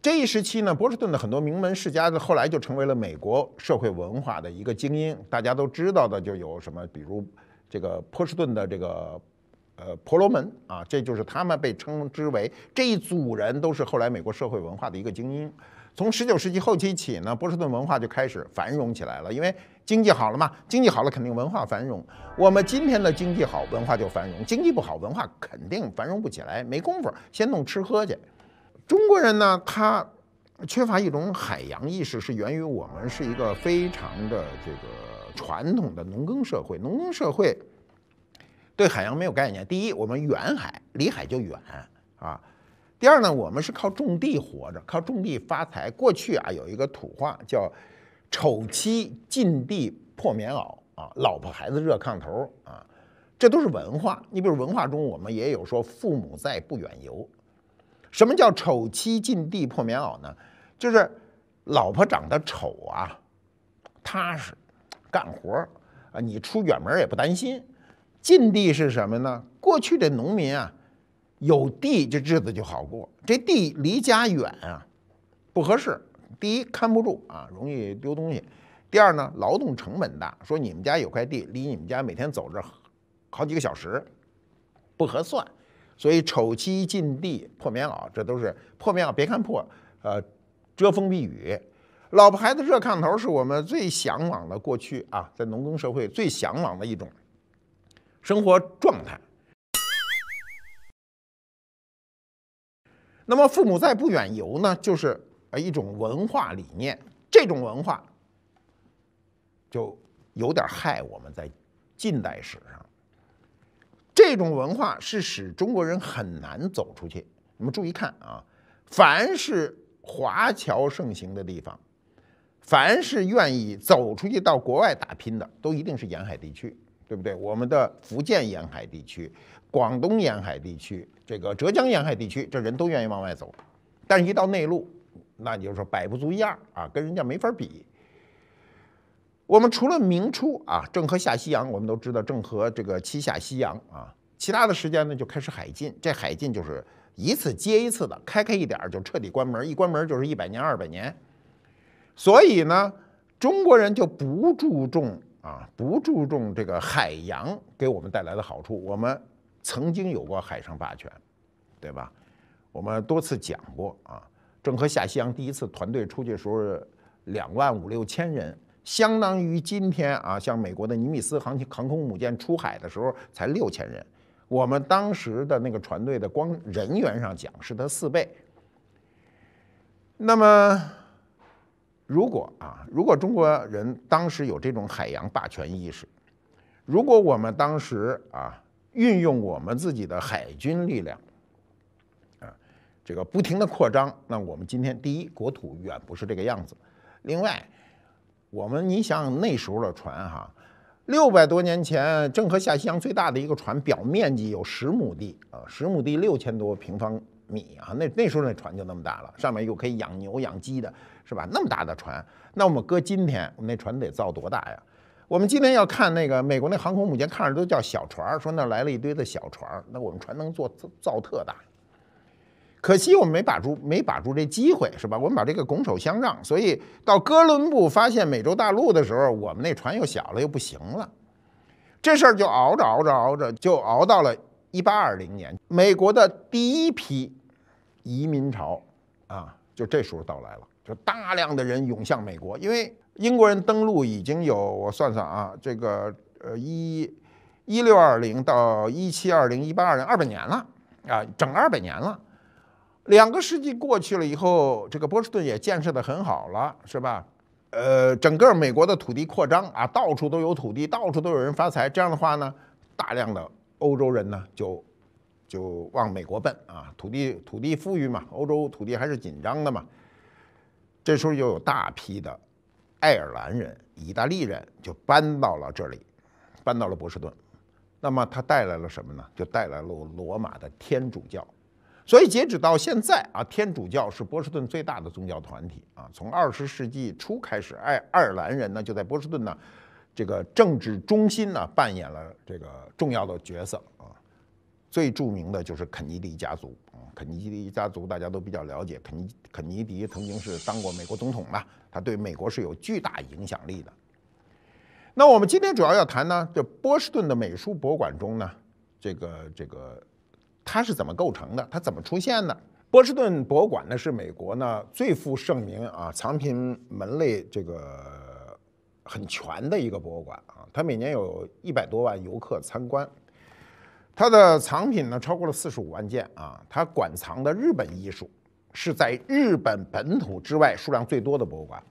这一时期呢，波士顿的很多名门世家后来就成为了美国社会文化的一个精英。大家都知道的，就有什么，比如这个波士顿的这个呃婆罗门啊，这就是他们被称之为这一组人都是后来美国社会文化的一个精英。从十九世纪后期起呢，波士顿文化就开始繁荣起来了，因为经济好了嘛，经济好了肯定文化繁荣。我们今天的经济好，文化就繁荣；经济不好，文化肯定繁荣不起来，没工夫先弄吃喝去。中国人呢，他缺乏一种海洋意识，是源于我们是一个非常的这个传统的农耕社会。农耕社会对海洋没有概念。第一，我们远海，离海就远啊；第二呢，我们是靠种地活着，靠种地发财。过去啊，有一个土话叫“丑妻近地破棉袄啊，老婆孩子热炕头啊”，这都是文化。你比如文化中，我们也有说“父母在，不远游”。什么叫丑妻近地破棉袄呢？就是老婆长得丑啊，踏实，干活啊，你出远门也不担心。近地是什么呢？过去的农民啊，有地这日子就好过。这地离家远啊，不合适。第一，看不住啊，容易丢东西；第二呢，劳动成本大。说你们家有块地，离你们家每天走着好几个小时，不合算。所以，丑妻近地破棉袄，这都是破棉袄。别看破，呃，遮风避雨，老婆孩子热炕头是我们最向往的过去啊，在农耕社会最向往的一种生活状态。那么，父母在不远游呢，就是呃一种文化理念。这种文化就有点害我们在近代史上。这种文化是使中国人很难走出去。你们注意看啊，凡是华侨盛行的地方，凡是愿意走出去到国外打拼的，都一定是沿海地区，对不对？我们的福建沿海地区、广东沿海地区、这个浙江沿海地区，这人都愿意往外走。但是一到内陆，那你就说百不足一二啊，跟人家没法比。我们除了明初啊，郑和下西洋，我们都知道郑和这个七下西洋啊，其他的时间呢就开始海禁。这海禁就是一次接一次的开开一点，就彻底关门，一关门就是一百年、二百年。所以呢，中国人就不注重啊，不注重这个海洋给我们带来的好处。我们曾经有过海上霸权，对吧？我们多次讲过啊，郑和下西洋第一次团队出去的时候，两万五六千人。相当于今天啊，像美国的尼米兹航航空母舰出海的时候才六千人，我们当时的那个船队的光人员上讲是它四倍。那么，如果啊，如果中国人当时有这种海洋霸权意识，如果我们当时啊运用我们自己的海军力量，啊，这个不停的扩张，那我们今天第一国土远不是这个样子，另外。我们，你想那时候的船哈，六百多年前郑和下西洋最大的一个船，表面积有十亩地啊，十亩地六千多平方米啊，那那时候那船就那么大了，上面又可以养牛养鸡的是吧？那么大的船，那我们搁今天，我们那船得造多大呀？我们今天要看那个美国那航空母舰，看着都叫小船，说那来了一堆的小船，那我们船能造造特大。可惜我们没把住，没把住这机会，是吧？我们把这个拱手相让，所以到哥伦布发现美洲大陆的时候，我们那船又小了，又不行了。这事儿就熬着熬着熬着，就熬到了一八二零年，美国的第一批移民潮啊，就这时候到来了，就大量的人涌向美国，因为英国人登陆已经有我算算啊，这个呃一一六二零到一七二零一八二零二百年了啊，整二百年了。两个世纪过去了以后，这个波士顿也建设得很好了，是吧？呃，整个美国的土地扩张啊，到处都有土地，到处都有人发财。这样的话呢，大量的欧洲人呢，就就往美国奔啊，土地土地富裕嘛，欧洲土地还是紧张的嘛。这时候又有大批的爱尔兰人、意大利人就搬到了这里，搬到了波士顿。那么他带来了什么呢？就带来了罗马的天主教。所以截止到现在啊，天主教是波士顿最大的宗教团体啊。从二十世纪初开始，爱爱尔兰人呢就在波士顿呢，这个政治中心呢扮演了这个重要的角色啊。最著名的就是肯尼迪家族啊，肯尼迪家族大家都比较了解，肯尼肯尼迪曾经是当过美国总统嘛，他对美国是有巨大影响力的。那我们今天主要要谈呢，这波士顿的美术博物馆中呢，这个这个。它是怎么构成的？它怎么出现的？波士顿博物馆呢？是美国呢最负盛名啊，藏品门类这个很全的一个博物馆啊。它每年有一百多万游客参观，它的藏品呢超过了四十五万件啊。它馆藏的日本艺术是在日本本土之外数量最多的博物馆。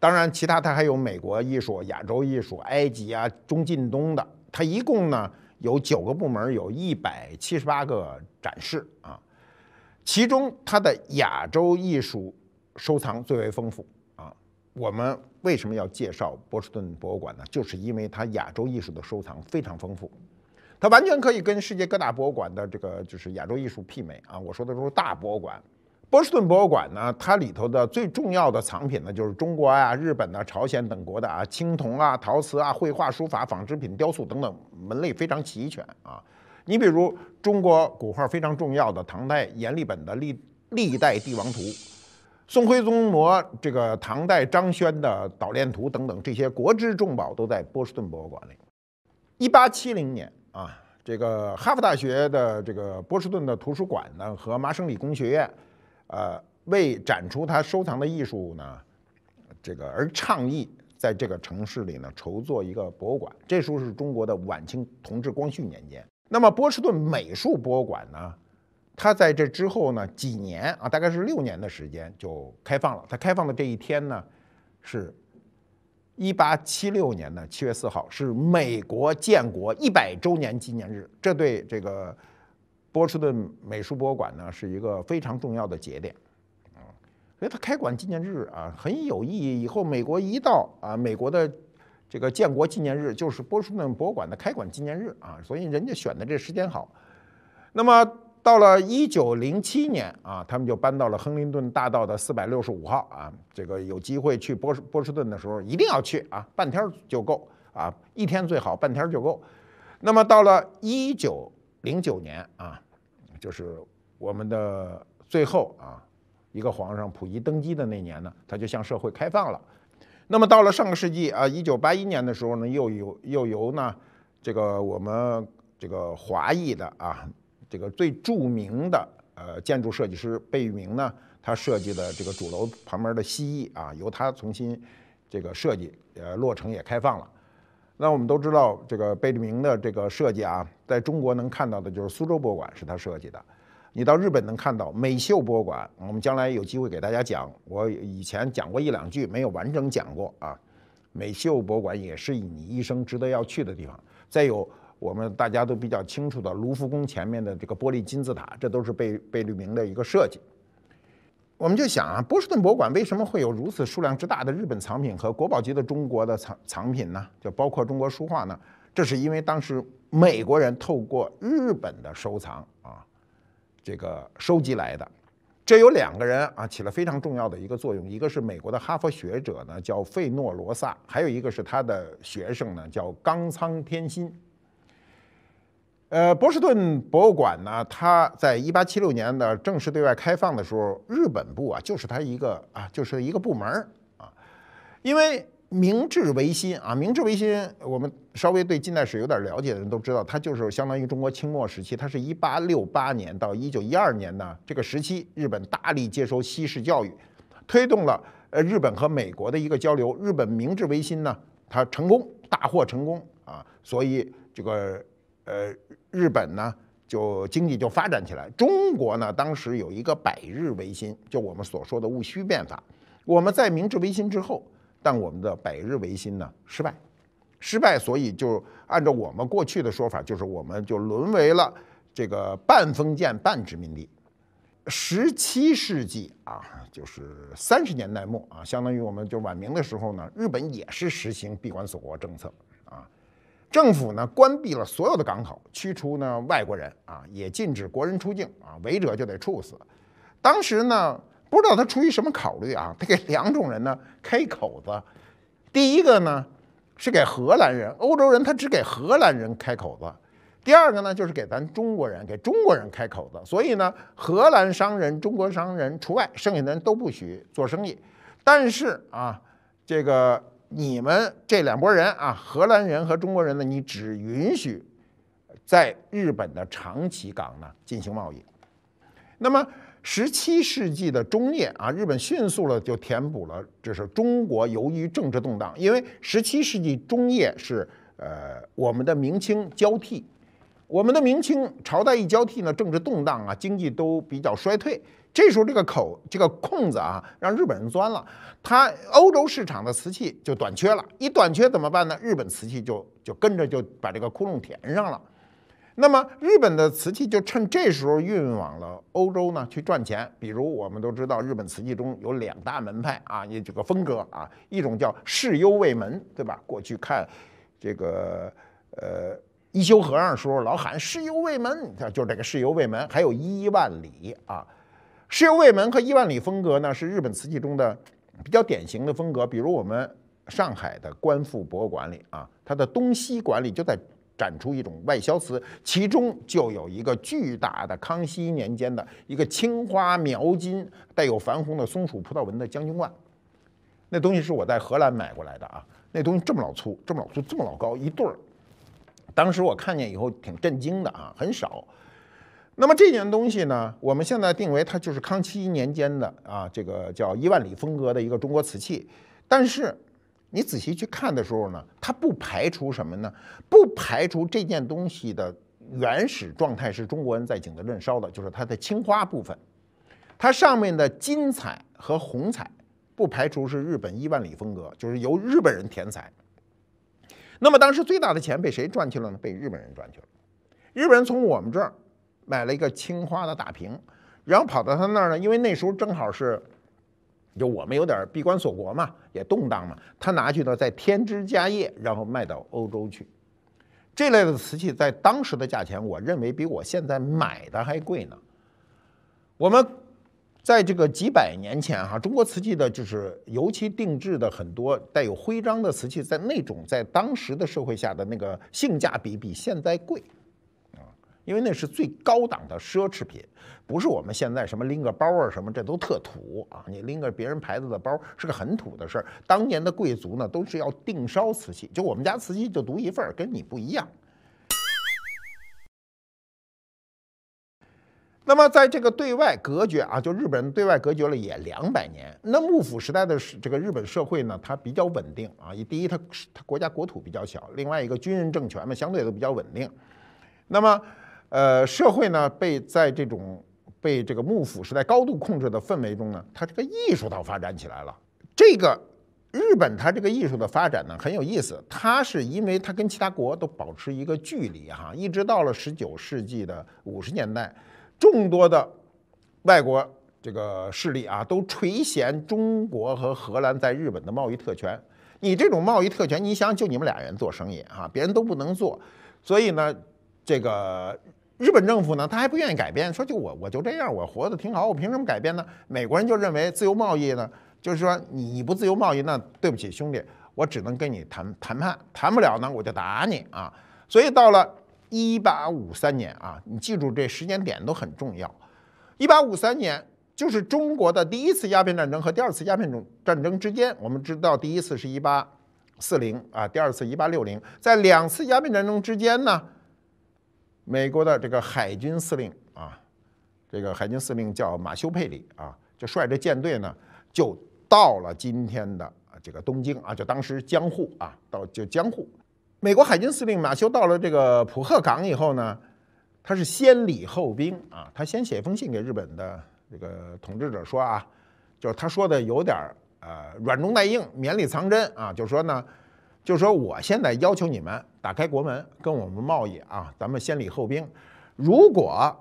当然，其他它还有美国艺术、亚洲艺术、埃及啊、中近东的。它一共呢？有九个部门，有一百七十八个展示啊，其中它的亚洲艺术收藏最为丰富啊。我们为什么要介绍波士顿博物馆呢？就是因为它亚洲艺术的收藏非常丰富，它完全可以跟世界各大博物馆的这个就是亚洲艺术媲美啊。我说的都是大博物馆。波士顿博物馆呢，它里头的最重要的藏品呢，就是中国啊、日本啊、朝鲜等国的啊，青铜啊、陶瓷啊、绘画、书法、纺织品、雕塑等等门类非常齐全啊。你比如中国古画非常重要的唐代阎立本的《历历代帝王图》，宋徽宗摹这个唐代张轩的《捣练图》等等，这些国之重宝都在波士顿博物馆里。一八七零年啊，这个哈佛大学的这个波士顿的图书馆呢，和麻省理工学院。呃，为展出他收藏的艺术呢，这个而倡议在这个城市里呢筹做一个博物馆。这时候是中国的晚清同治、光绪年间。那么波士顿美术博物馆呢，它在这之后呢几年啊，大概是六年的时间就开放了。它开放的这一天呢，是一八七六年呢七月四号，是美国建国一百周年纪念日。这对这个。波士顿美术博物馆呢是一个非常重要的节点，嗯，所以它开馆纪念日啊很有意义。以后美国一到啊美国的这个建国纪念日就是波士顿博物馆的开馆纪念日啊，所以人家选的这时间好。那么到了一九零七年啊，他们就搬到了亨林顿大道的四百六十五号啊。这个有机会去波波士顿的时候一定要去啊，半天就够啊，一天最好，半天就够。那么到了一九零九年啊。就是我们的最后啊一个皇上溥仪登基的那年呢，他就向社会开放了。那么到了上个世纪啊，一九八一年的时候呢，又有又由呢这个我们这个华裔的啊这个最著名的呃建筑设计师贝聿铭呢，他设计的这个主楼旁边的西翼啊，由他重新这个设计，呃落成也开放了。那我们都知道这个贝聿铭的这个设计啊，在中国能看到的就是苏州博物馆是他设计的，你到日本能看到美秀博物馆，我们将来有机会给大家讲，我以前讲过一两句，没有完整讲过啊。美秀博物馆也是你一生值得要去的地方。再有，我们大家都比较清楚的卢浮宫前面的这个玻璃金字塔，这都是贝贝聿铭的一个设计。我们就想啊，波士顿博物馆为什么会有如此数量之大的日本藏品和国宝级的中国的藏藏品呢？就包括中国书画呢？这是因为当时美国人透过日本的收藏啊，这个收集来的。这有两个人啊起了非常重要的一个作用，一个是美国的哈佛学者呢叫费诺罗萨，还有一个是他的学生呢叫冈仓天心。呃，波士顿博物馆呢，它在一八七六年的正式对外开放的时候，日本部啊，就是它一个啊，就是一个部门啊。因为明治维新啊，明治维新，我们稍微对近代史有点了解的人都知道，它就是相当于中国清末时期，它是一八六八年到一九一二年呢这个时期，日本大力接收西式教育，推动了呃日本和美国的一个交流。日本明治维新呢，它成功，大获成功啊，所以这个。呃，日本呢就经济就发展起来，中国呢当时有一个百日维新，就我们所说的戊戌变法。我们在明治维新之后，但我们的百日维新呢失败，失败，所以就按照我们过去的说法，就是我们就沦为了这个半封建半殖民地。十七世纪啊，就是三十年代末啊，相当于我们就晚明的时候呢，日本也是实行闭关锁国政策。政府呢关闭了所有的港口，驱除呢外国人啊，也禁止国人出境啊，违者就得处死。当时呢不知道他出于什么考虑啊，他给两种人呢开口子。第一个呢是给荷兰人、欧洲人，他只给荷兰人开口子；第二个呢就是给咱中国人、给中国人开口子。所以呢，荷兰商人、中国商人除外，剩下的人都不许做生意。但是啊，这个。你们这两拨人啊，荷兰人和中国人呢，你只允许在日本的长崎港呢进行贸易。那么十七世纪的中叶啊，日本迅速了就填补了，这是中国由于政治动荡，因为十七世纪中叶是呃我们的明清交替，我们的明清朝代一交替呢，政治动荡啊，经济都比较衰退。这时候这个口这个空子啊，让日本人钻了，他欧洲市场的瓷器就短缺了。一短缺怎么办呢？日本瓷器就就跟着就把这个窟窿填上了。那么日本的瓷器就趁这时候运往了欧洲呢，去赚钱。比如我们都知道，日本瓷器中有两大门派啊，也几个风格啊，一种叫世优卫门，对吧？过去看这个呃一休和尚的时候，老喊世优卫门，你看就是这个世优卫门。还有一万里啊。石油卫门和伊万里风格呢，是日本瓷器中的比较典型的风格。比如我们上海的观复博物馆里啊，它的东西馆里就在展出一种外销瓷，其中就有一个巨大的康熙年间的一个青花描金带有矾红的松鼠葡萄纹的将军罐。那东西是我在荷兰买过来的啊，那东西这么老粗，这么老粗，这么老高一对儿。当时我看见以后挺震惊的啊，很少。那么这件东西呢，我们现在定为它就是康熙年间的啊，这个叫一万里风格的一个中国瓷器。但是你仔细去看的时候呢，它不排除什么呢？不排除这件东西的原始状态是中国人在景德镇烧的，就是它的青花部分。它上面的金彩和红彩，不排除是日本一万里风格，就是由日本人填彩。那么当时最大的钱被谁赚去了呢？被日本人赚去了。日本人从我们这儿。买了一个青花的大瓶，然后跑到他那儿呢，因为那时候正好是，就我们有点闭关锁国嘛，也动荡嘛，他拿去呢再添枝加叶，然后卖到欧洲去。这类的瓷器在当时的价钱，我认为比我现在买的还贵呢。我们在这个几百年前哈，中国瓷器的就是尤其定制的很多带有徽章的瓷器，在那种在当时的社会下的那个性价比比现在贵。因为那是最高档的奢侈品，不是我们现在什么拎个包啊什么，这都特土啊！你拎个别人牌子的包是个很土的事儿。当年的贵族呢，都是要定烧瓷器，就我们家瓷器就独一份儿，跟你不一样。那么，在这个对外隔绝啊，就日本人对外隔绝了也两百年。那幕府时代的这个日本社会呢，它比较稳定啊。第一，它它国家国土比较小；另外一个，军人政权嘛，相对都比较稳定。那么，呃，社会呢被在这种被这个幕府时代高度控制的氛围中呢，它这个艺术倒发展起来了。这个日本它这个艺术的发展呢很有意思，它是因为它跟其他国家都保持一个距离哈，一直到了十九世纪的五十年代，众多的外国这个势力啊都垂涎中国和荷兰在日本的贸易特权。你这种贸易特权，你想就你们俩人做生意啊，别人都不能做，所以呢。这个日本政府呢，他还不愿意改变，说就我我就这样，我活得挺好，我凭什么改变呢？美国人就认为自由贸易呢，就是说你你不自由贸易那对不起兄弟，我只能跟你谈谈判，谈不了呢我就打你啊。所以到了一八五三年啊，你记住这时间点都很重要。一八五三年就是中国的第一次鸦片战争和第二次鸦片战战争之间，我们知道第一次是一八四零啊，第二次一八六零，在两次鸦片战争之间呢。美国的这个海军司令啊，这个海军司令叫马修佩里啊，就率着舰队呢，就到了今天的这个东京啊，就当时江户啊，到就江户。美国海军司令马修到了这个浦贺港以后呢，他是先礼后兵啊，他先写一封信给日本的这个统治者说啊，就是他说的有点儿呃软中带硬，绵里藏针啊，就是说呢。就说我现在要求你们打开国门跟我们贸易啊，咱们先礼后兵。如果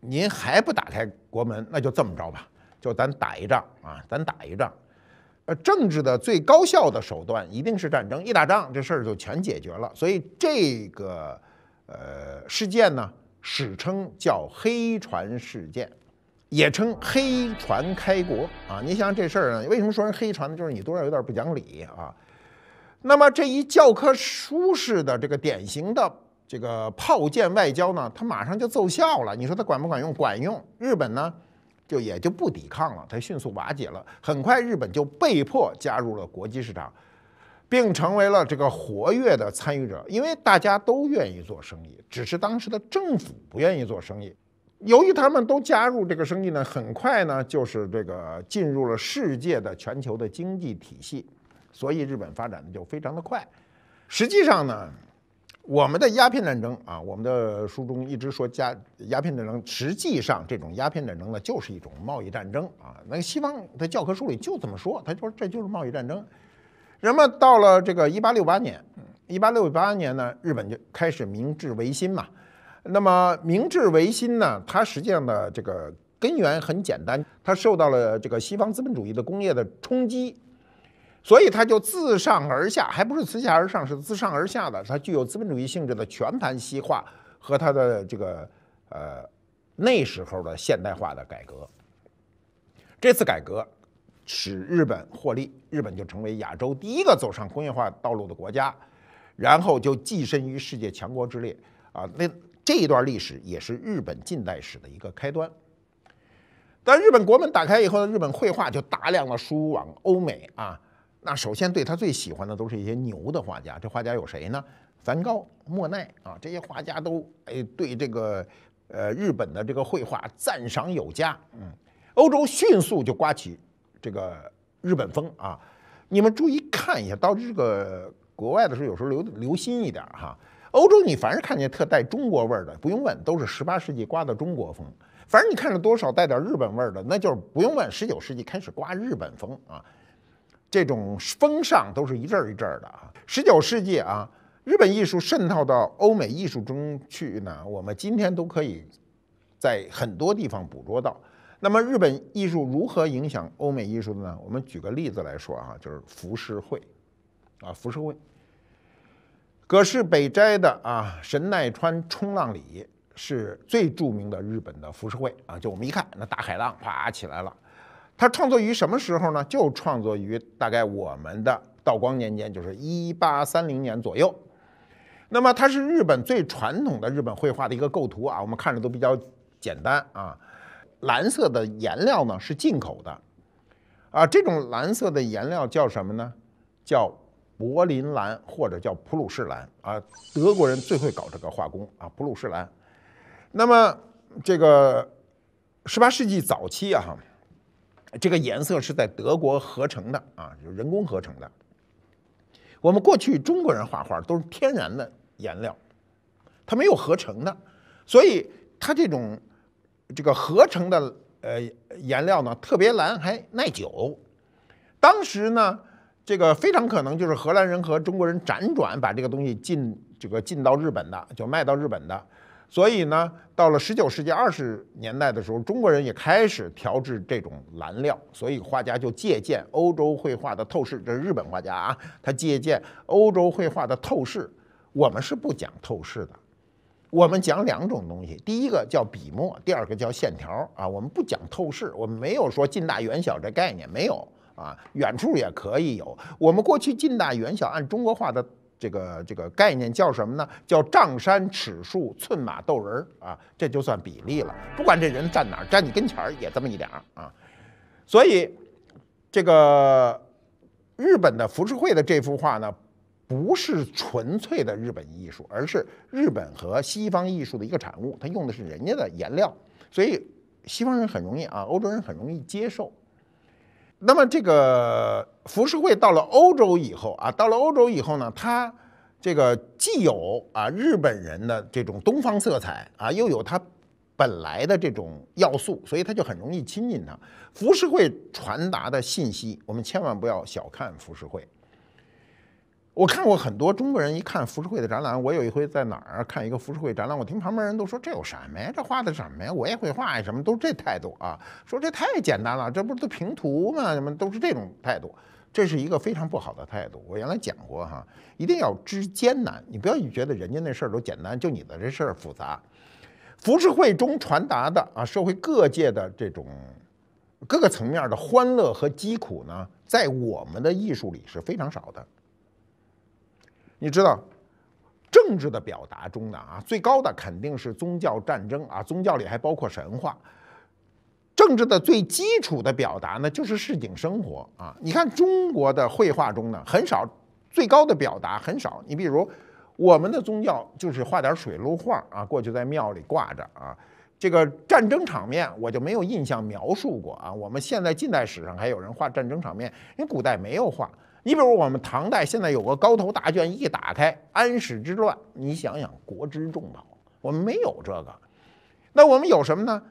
您还不打开国门，那就这么着吧，就咱打一仗啊，咱打一仗。呃，政治的最高效的手段一定是战争，一打仗这事儿就全解决了。所以这个呃事件呢，史称叫黑船事件，也称黑船开国啊。你想想这事儿呢，为什么说人黑船呢？就是你多少有点不讲理啊。那么这一教科书式的这个典型的这个炮舰外交呢，它马上就奏效了。你说它管不管用？管用。日本呢，就也就不抵抗了，它迅速瓦解了。很快，日本就被迫加入了国际市场，并成为了这个活跃的参与者。因为大家都愿意做生意，只是当时的政府不愿意做生意。由于他们都加入这个生意呢，很快呢，就是这个进入了世界的全球的经济体系。所以日本发展的就非常的快，实际上呢，我们的鸦片战争啊，我们的书中一直说加鸦片战争，实际上这种鸦片战争呢就是一种贸易战争啊。那个西方在教科书里就这么说，他说这就是贸易战争。那么到了这个一八六八年，一八六八年呢，日本就开始明治维新嘛。那么明治维新呢，它实际上的这个根源很简单，它受到了这个西方资本主义的工业的冲击。所以它就自上而下，还不是自下而上，是自上而下的。它具有资本主义性质的全盘西化和它的这个呃那时候的现代化的改革。这次改革使日本获利，日本就成为亚洲第一个走上工业化道路的国家，然后就跻身于世界强国之列啊。那这一段历史也是日本近代史的一个开端。当日本国门打开以后呢，日本绘画就大量的输往欧美啊。那首先对他最喜欢的都是一些牛的画家，这画家有谁呢？梵高、莫奈啊，这些画家都哎对这个呃日本的这个绘画赞赏有加。嗯，欧洲迅速就刮起这个日本风啊！你们注意看一下，到这个国外的时候，有时候留留心一点哈。欧洲你凡是看见特带中国味儿的，不用问，都是十八世纪刮的中国风。反正你看着多少带点日本味儿的，那就是不用问，十九世纪开始刮日本风啊。这种风尚都是一阵儿一阵儿的啊。十九世纪啊，日本艺术渗透到欧美艺术中去呢，我们今天都可以在很多地方捕捉到。那么日本艺术如何影响欧美艺术的呢？我们举个例子来说啊，就是浮世绘，啊浮世绘。葛饰北斋的啊神奈川冲浪里是最著名的日本的浮世绘啊，就我们一看那大海浪啪起来了。它创作于什么时候呢？就创作于大概我们的道光年间，就是一八三零年左右。那么它是日本最传统的日本绘画的一个构图啊，我们看着都比较简单啊。蓝色的颜料呢是进口的啊，这种蓝色的颜料叫什么呢？叫柏林蓝或者叫普鲁士蓝啊。德国人最会搞这个化工啊，普鲁士蓝。那么这个十八世纪早期啊。这个颜色是在德国合成的啊，就人工合成的。我们过去中国人画画都是天然的颜料，它没有合成的，所以它这种这个合成的呃颜料呢，特别蓝还耐久。当时呢，这个非常可能就是荷兰人和中国人辗转把这个东西进这个进到日本的，就卖到日本的。所以呢，到了十九世纪二十年代的时候，中国人也开始调制这种蓝料，所以画家就借鉴欧洲绘画的透视。这是日本画家啊，他借鉴欧洲绘画的透视。我们是不讲透视的，我们讲两种东西，第一个叫笔墨，第二个叫线条啊。我们不讲透视，我们没有说近大远小这概念，没有啊，远处也可以有。我们过去近大远小，按中国画的。这个这个概念叫什么呢？叫丈山尺树寸马斗人儿啊，这就算比例了。不管这人站哪儿，站你跟前儿也这么一点儿啊。所以，这个日本的浮世绘的这幅画呢，不是纯粹的日本艺术，而是日本和西方艺术的一个产物。它用的是人家的颜料，所以西方人很容易啊，欧洲人很容易接受。那么这个浮世绘到了欧洲以后啊，到了欧洲以后呢，它这个既有啊日本人的这种东方色彩啊，又有它本来的这种要素，所以它就很容易亲近它。浮世绘传达的信息，我们千万不要小看浮世绘。我看过很多中国人一看浮世绘的展览。我有一回在哪儿看一个浮世绘展览，我听旁边人都说这有什么呀？这画的什么呀？我也会画呀，什么都是这态度啊，说这太简单了，这不是都平图吗？什么都是这种态度，这是一个非常不好的态度。我原来讲过哈，一定要知艰难，你不要觉得人家那事儿都简单，就你的这事儿复杂。浮世绘中传达的啊，社会各界的这种各个层面的欢乐和疾苦呢，在我们的艺术里是非常少的。你知道，政治的表达中呢啊，最高的肯定是宗教战争啊，宗教里还包括神话。政治的最基础的表达呢，就是市井生活啊。你看中国的绘画中呢，很少最高的表达很少。你比如我们的宗教就是画点水陆画啊，过去在庙里挂着啊。这个战争场面我就没有印象描述过啊。我们现在近代史上还有人画战争场面，因为古代没有画。你比如我们唐代现在有个高头大卷一打开，安史之乱，你想想国之重宝，我们没有这个，那我们有什么呢？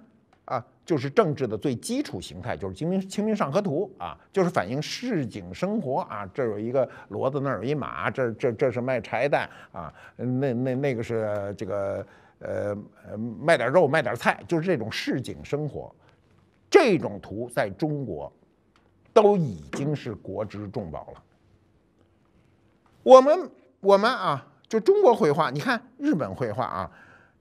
啊，就是政治的最基础形态，就是《清明清明上河图》啊，就是反映市井生活啊。这有一个骡子，那儿有一马，这这这是卖柴蛋啊，那那那个是这个呃卖点肉卖点菜，就是这种市井生活。这种图在中国。都已经是国之重宝了。我们我们啊，就中国绘画，你看日本绘画啊，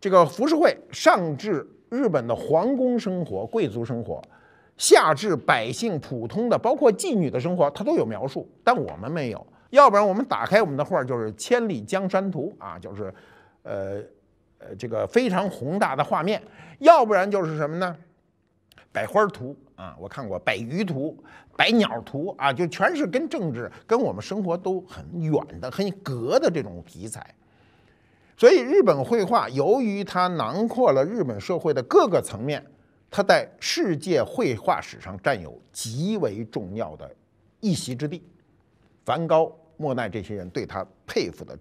这个浮世绘上至日本的皇宫生活、贵族生活，下至百姓普通的，包括妓女的生活，它都有描述，但我们没有。要不然我们打开我们的画，就是《千里江山图》啊，就是呃呃这个非常宏大的画面；要不然就是什么呢？百花图啊，我看过，百鱼图、百鸟图啊，就全是跟政治、跟我们生活都很远的、很隔的这种题材。所以日本绘画，由于它囊括了日本社会的各个层面，它在世界绘画史上占有极为重要的一席之地。梵高、莫奈这些人对他佩服的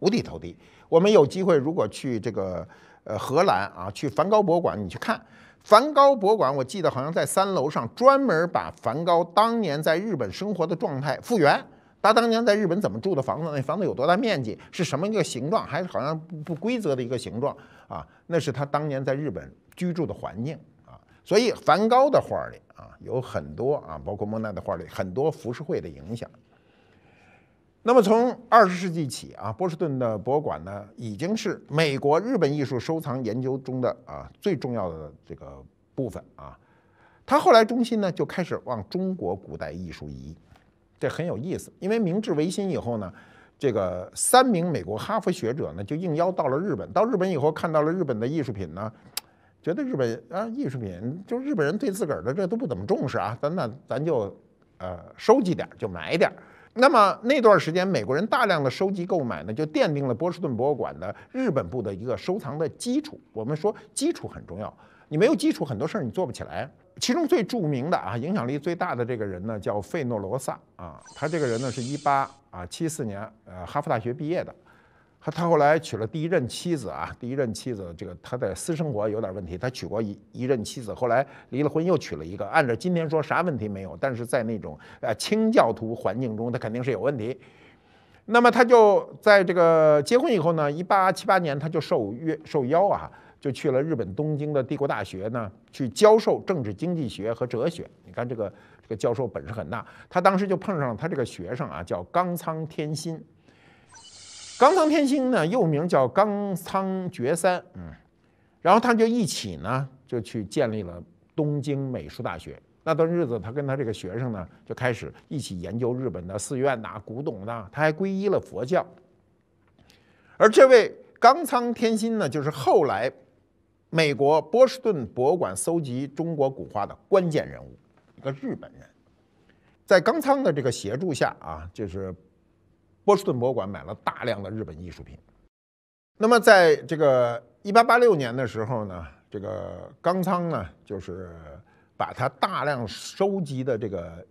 五体投地。我们有机会如果去这个呃荷兰啊，去梵高博物馆，你去看。梵高博物馆，我记得好像在三楼上，专门把梵高当年在日本生活的状态复原。他当年在日本怎么住的房子，那房子有多大面积，是什么一个形状，还是好像不规则的一个形状啊？那是他当年在日本居住的环境啊。所以，梵高的画里啊，有很多啊，包括莫奈的画里很多浮世绘的影响。那么从二十世纪起啊，波士顿的博物馆呢已经是美国日本艺术收藏研究中的啊最重要的这个部分啊。它后来中心呢就开始往中国古代艺术移，这很有意思。因为明治维新以后呢，这个三名美国哈佛学者呢就应邀到了日本，到日本以后看到了日本的艺术品呢，觉得日本啊艺术品就日本人对自个儿的这都不怎么重视啊，咱那咱就呃收集点就买点儿。那么那段时间，美国人大量的收集购买呢，就奠定了波士顿博物馆的日本部的一个收藏的基础。我们说基础很重要，你没有基础，很多事儿你做不起来。其中最著名的啊，影响力最大的这个人呢，叫费诺罗萨啊，他这个人呢是一八啊七四年呃哈佛大学毕业的。他他后来娶了第一任妻子啊，第一任妻子这个他的私生活有点问题，他娶过一一任妻子，后来离了婚又娶了一个。按照今天说啥问题没有，但是在那种呃清教徒环境中，他肯定是有问题。那么他就在这个结婚以后呢，一八七八年他就受约受邀啊，就去了日本东京的帝国大学呢，去教授政治经济学和哲学。你看这个这个教授本事很大，他当时就碰上了他这个学生啊，叫冈仓天心。冈仓天心呢，又名叫冈仓觉三，嗯，然后他就一起呢，就去建立了东京美术大学。那段日子，他跟他这个学生呢，就开始一起研究日本的寺院呐、古董呐。他还皈依了佛教。而这位冈仓天心呢，就是后来美国波士顿博物馆搜集中国古画的关键人物，一个日本人，在冈仓的这个协助下啊，就是。波士顿博物馆买了大量的日本艺术品。那么，在这个1886年的时候呢，这个冈仓呢，就是把他大量收集的这个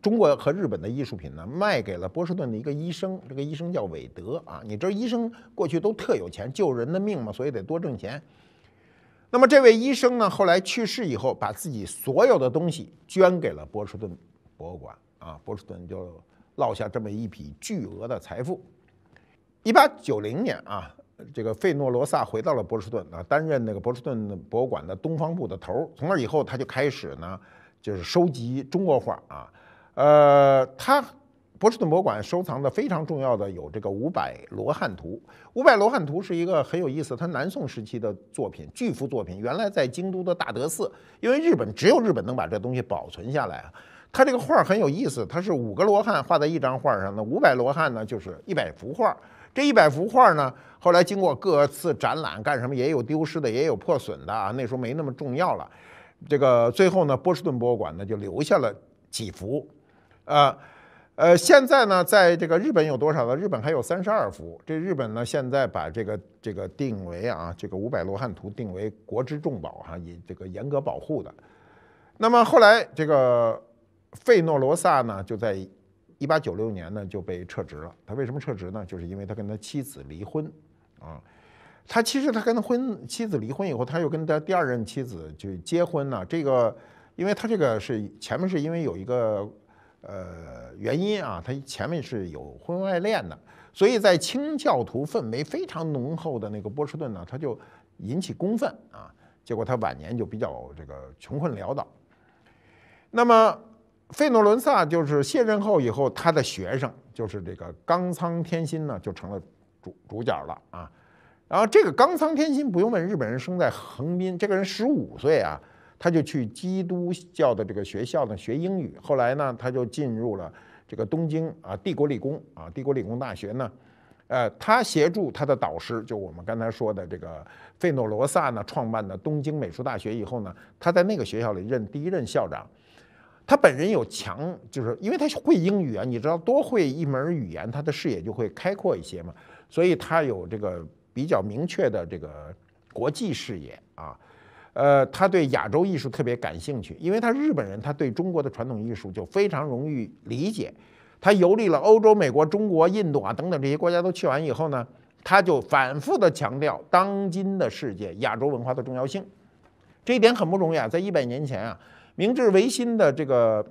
中国和日本的艺术品呢，卖给了波士顿的一个医生。这个医生叫韦德啊。你知道医生过去都特有钱，救人的命嘛，所以得多挣钱。那么，这位医生呢，后来去世以后，把自己所有的东西捐给了波士顿博物馆啊。波士顿就。落下这么一笔巨额的财富。一八九零年啊，这个费诺罗萨回到了波士顿啊，担任那个波士顿博物馆的东方部的头。从那以后，他就开始呢，就是收集中国画啊。呃，他波士顿博物馆收藏的非常重要的有这个《五百罗汉图》。《五百罗汉图》是一个很有意思，它南宋时期的作品，巨幅作品。原来在京都的大德寺，因为日本只有日本能把这东西保存下来啊。他这个画很有意思，他是五个罗汉画在一张画上，那五百罗汉呢就是一百幅画，这一百幅画呢，后来经过各次展览干什么，也有丢失的，也有破损的啊。那时候没那么重要了，这个最后呢，波士顿博物馆呢就留下了几幅，呃呃，现在呢，在这个日本有多少呢？日本还有三十二幅，这日本呢现在把这个这个定为啊，这个五百罗汉图定为国之重宝哈，以这个严格保护的。那么后来这个。费诺罗萨呢，就在一八九六年呢就被撤职了。他为什么撤职呢？就是因为他跟他妻子离婚啊。他其实他跟他婚妻子离婚以后，他又跟他第二任妻子就结婚呢。这个，因为他这个是前面是因为有一个呃原因啊，他前面是有婚外恋的，所以在清教徒氛围非常浓厚的那个波士顿呢，他就引起公愤啊。结果他晚年就比较这个穷困潦倒。那么。费诺伦萨就是卸任后以后，他的学生就是这个冈仓天心呢，就成了主主角了啊。然后这个冈仓天心不用问，日本人生在横滨，这个人十五岁啊，他就去基督教的这个学校呢学英语。后来呢，他就进入了这个东京啊帝国理工啊帝国理工大学呢，呃，他协助他的导师，就我们刚才说的这个费诺罗萨呢创办的东京美术大学以后呢，他在那个学校里任第一任校长。他本人有强，就是因为他会英语啊，你知道多会一门语言，他的视野就会开阔一些嘛，所以他有这个比较明确的这个国际视野啊，呃，他对亚洲艺术特别感兴趣，因为他日本人，他对中国的传统艺术就非常容易理解。他游历了欧洲、美国、中国、印度啊等等这些国家都去完以后呢，他就反复的强调当今的世界亚洲文化的重要性，这一点很不容易啊，在一百年前啊。明治维新的这个，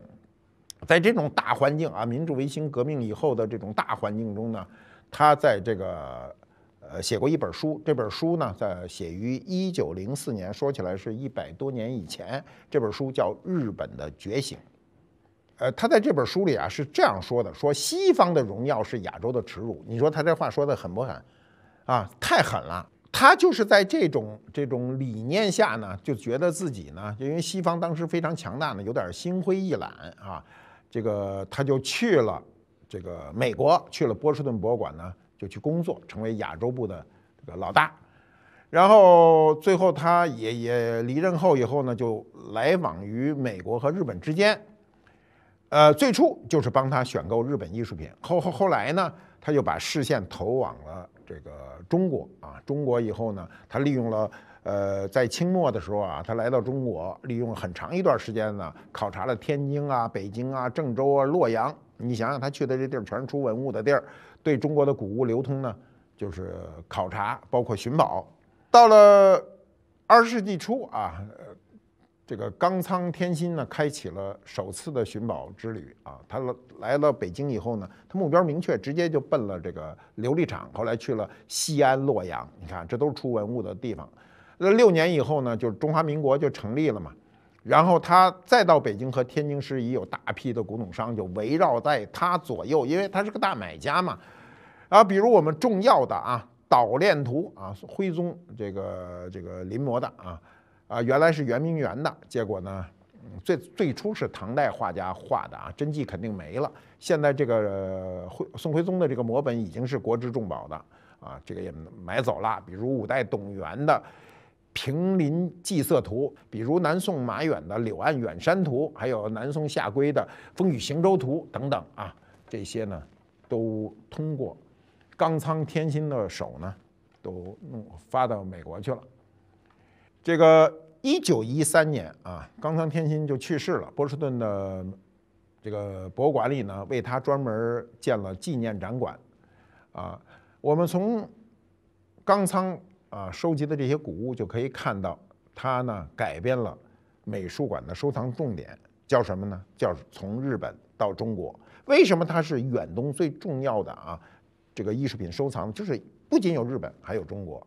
在这种大环境啊，明治维新革命以后的这种大环境中呢，他在这个呃写过一本书，这本书呢在写于一九零四年，说起来是一百多年以前。这本书叫《日本的觉醒》。呃，他在这本书里啊是这样说的：“说西方的荣耀是亚洲的耻辱。”你说他这话说的狠不狠？啊，太狠了！他就是在这种这种理念下呢，就觉得自己呢，因为西方当时非常强大呢，有点心灰意懒啊。这个他就去了这个美国，去了波士顿博物馆呢，就去工作，成为亚洲部的这个老大。然后最后他也也离任后以后呢，就来往于美国和日本之间。呃，最初就是帮他选购日本艺术品，后后后来呢，他就把视线投往了。这个中国啊，中国以后呢，他利用了，呃，在清末的时候啊，他来到中国，利用很长一段时间呢，考察了天津啊、北京啊、郑州啊、洛阳。你想想，他去的这地儿全是出文物的地儿，对中国的古物流通呢，就是考察，包括寻宝。到了二十世纪初啊。这个冈仓天心呢，开启了首次的寻宝之旅啊！他来了北京以后呢，他目标明确，直接就奔了这个琉璃厂，后来去了西安、洛阳，你看这都是出文物的地方。那六年以后呢，就是中华民国就成立了嘛，然后他再到北京和天津时，已有大批的古董商就围绕在他左右，因为他是个大买家嘛。啊，比如我们重要的啊《捣练图》啊，徽宗这个这个临摹的啊。啊，原来是圆明园的，结果呢，最最初是唐代画家画的啊，真迹肯定没了。现在这个宋徽宗的这个摹本已经是国之重宝的啊，这个也买走了。比如五代董源的《平林霁色图》，比如南宋马远的《柳岸远山图》，还有南宋夏圭的《风雨行舟图》等等啊，这些呢，都通过冈仓天心的手呢，都弄发到美国去了。这个1913年啊，冈仓天心就去世了。波士顿的这个博物馆里呢，为他专门建了纪念展馆。啊，我们从冈仓啊收集的这些古物就可以看到，他呢改变了美术馆的收藏重点，叫什么呢？叫从日本到中国。为什么它是远东最重要的啊这个艺术品收藏？就是不仅有日本，还有中国。